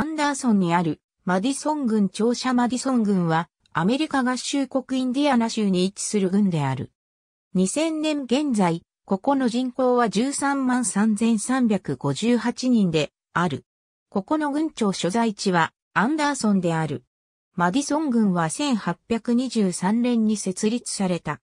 アンダーソンにあるマディソン郡庁舎マディソン郡はアメリカ合衆国インディアナ州に位置する軍である。2000年現在、ここの人口は13万3358人である。ここの郡庁所在地はアンダーソンである。マディソン郡は1823年に設立された。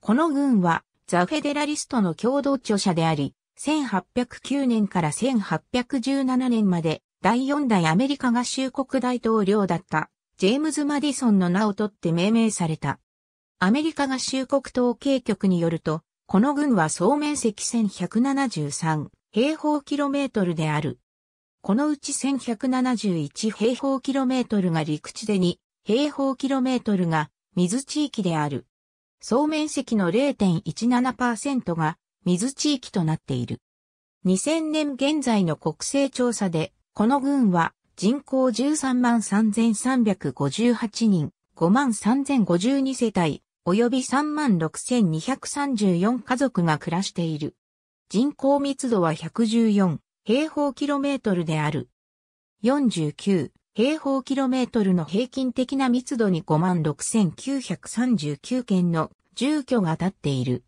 この軍はザ・フェデラリストの共同庁舎であり、1809年から1817年まで第4代アメリカ合衆国大統領だったジェームズ・マディソンの名を取って命名された。アメリカ合衆国統計局によると、この軍は総面積1173平方キロメートルである。このうち1171平方キロメートルが陸地で2平方キロメートルが水地域である。総面積の0.17%が水地域となっている。2000年現在の国勢調査でこの軍は人口13万3358人、5万3052世帯、及び3万6234家族が暮らしている。人口密度は114平方キロメートルである。49平方キロメートルの平均的な密度に5万6939件の住居が建っている。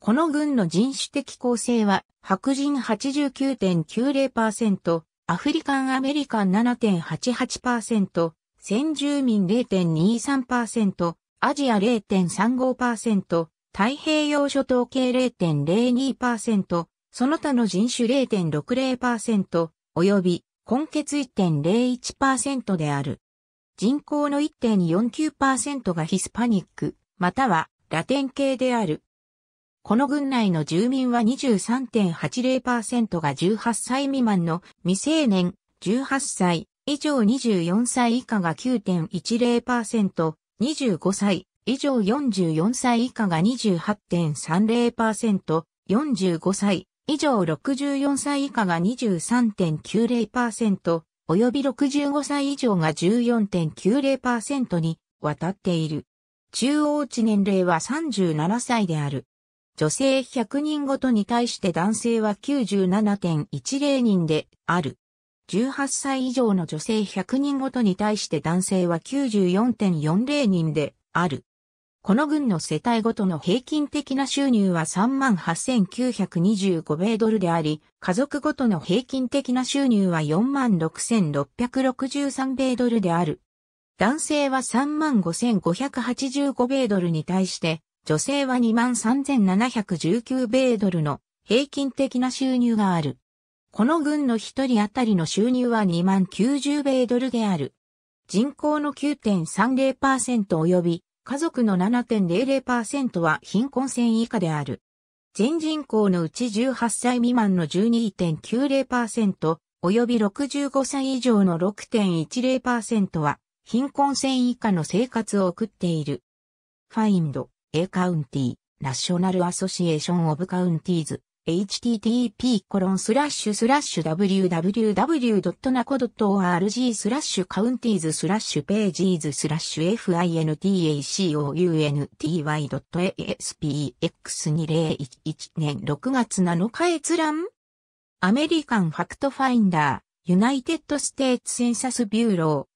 この軍の人種的構成は白人89.90%、アフリカンアメリカン7.88%、先住民0.23%、アジア0.35%、太平洋諸島系0.02%、その他の人種0.60%、及び根血1.01%である。人口の1.49%がヒスパニック、またはラテン系である。この郡内の住民は23.80%が18歳未満の未成年、18歳以上24歳以下が9.10%、25歳以上44歳以下が28.30%、45歳以上64歳以下が23.90%、および65歳以上が14.90%に渡っている。中央値年齢は37歳である。女性100人ごとに対して男性は97.10人である。18歳以上の女性100人ごとに対して男性は94.40人である。この軍の世帯ごとの平均的な収入は38,925米ドルであり、家族ごとの平均的な収入は46,663米ドルである。男性は35,585米ドルに対して、女性は23,719米ドルの平均的な収入がある。この軍の一人当たりの収入は2万90米ドルである。人口の9.30%及び家族の7.00%は貧困線以下である。全人口のうち18歳未満の12.90%及び65歳以上の6.10%は貧困線以下の生活を送っている。ファインド。A カウンティ、ナショナルアソシエーションオブカウンティーズ、http コロンスラッシュスラッシュ www.naco.org スラッシュカウンティーズスラッシュページーズスラッシュ fintacounty.aspx2011 年6月7日閲覧アメリカンファクトファインダーユナイテッドステーツセンサスビューロー